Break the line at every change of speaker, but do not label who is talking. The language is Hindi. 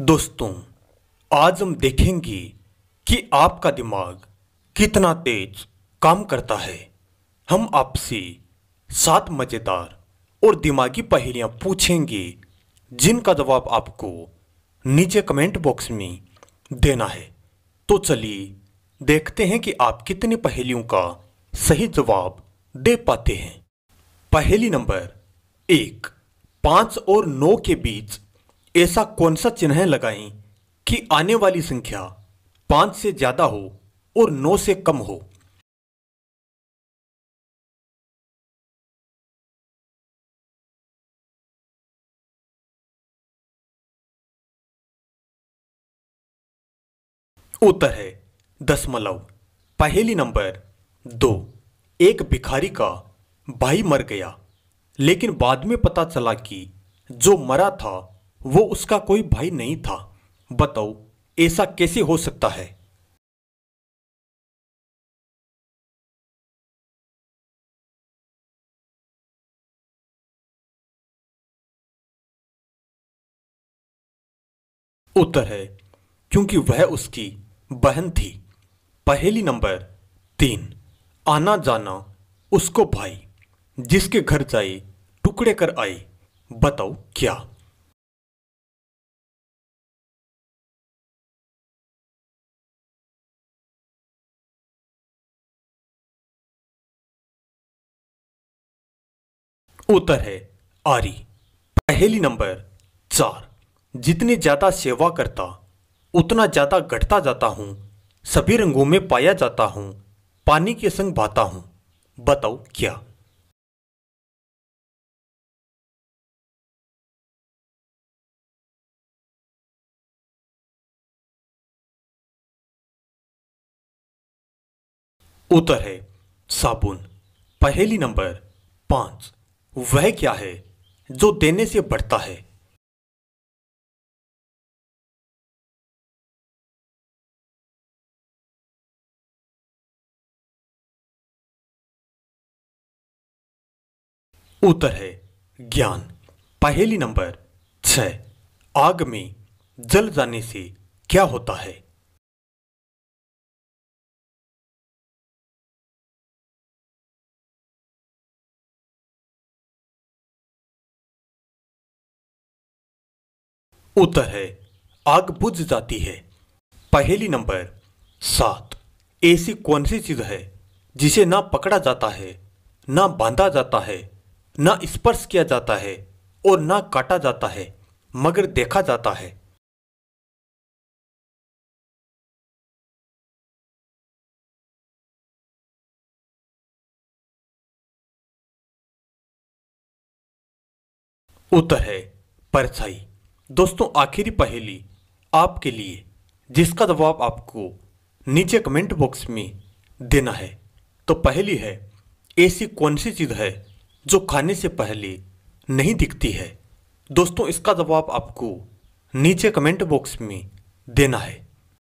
दोस्तों आज हम देखेंगे कि आपका दिमाग कितना तेज काम करता है हम आपसे सात मज़ेदार और दिमागी पहेलियां पूछेंगे जिनका जवाब आपको नीचे कमेंट बॉक्स में देना है तो चलिए देखते हैं कि आप कितनी पहेलियों का सही जवाब दे पाते हैं पहेली नंबर एक पाँच और नौ के बीच ऐसा कौन सा चिन्ह लगाएं कि आने वाली संख्या पांच से ज़्यादा हो और नौ से कम हो उत्तर है दशमलव पहली नंबर दो एक भिखारी का भाई मर गया लेकिन बाद में पता चला कि जो मरा था वो उसका कोई भाई नहीं था बताओ ऐसा कैसे हो सकता है उत्तर है क्योंकि वह उसकी बहन थी पहली नंबर तीन आना जाना उसको भाई जिसके घर जाए टुकड़े कर आए बताओ क्या उत्तर है आरी पहली नंबर चार जितनी ज़्यादा सेवा करता उतना ज़्यादा घटता जाता हूं सभी रंगों में पाया जाता हूं पानी के संग भाता हूं बताओ क्या उत्तर है साबुन पहली नंबर पांच वह क्या है जो देने से बढ़ता है उत्तर है ज्ञान पहली नंबर छ आग में जल जाने से क्या होता है उत्तर है आग बुझ जाती है पहली नंबर सात ऐसी कौन सी चीज़ है जिसे ना पकड़ा जाता है ना बांधा जाता है ना स्पर्श किया जाता है और ना काटा जाता है मगर देखा जाता है उत्तर है परछाई दोस्तों आखिरी पहेली आपके लिए जिसका जवाब आपको नीचे कमेंट बॉक्स में देना है तो पहली है ऐसी कौन सी चीज़ है जो खाने से पहले नहीं दिखती है दोस्तों इसका जवाब आपको नीचे कमेंट बॉक्स में देना है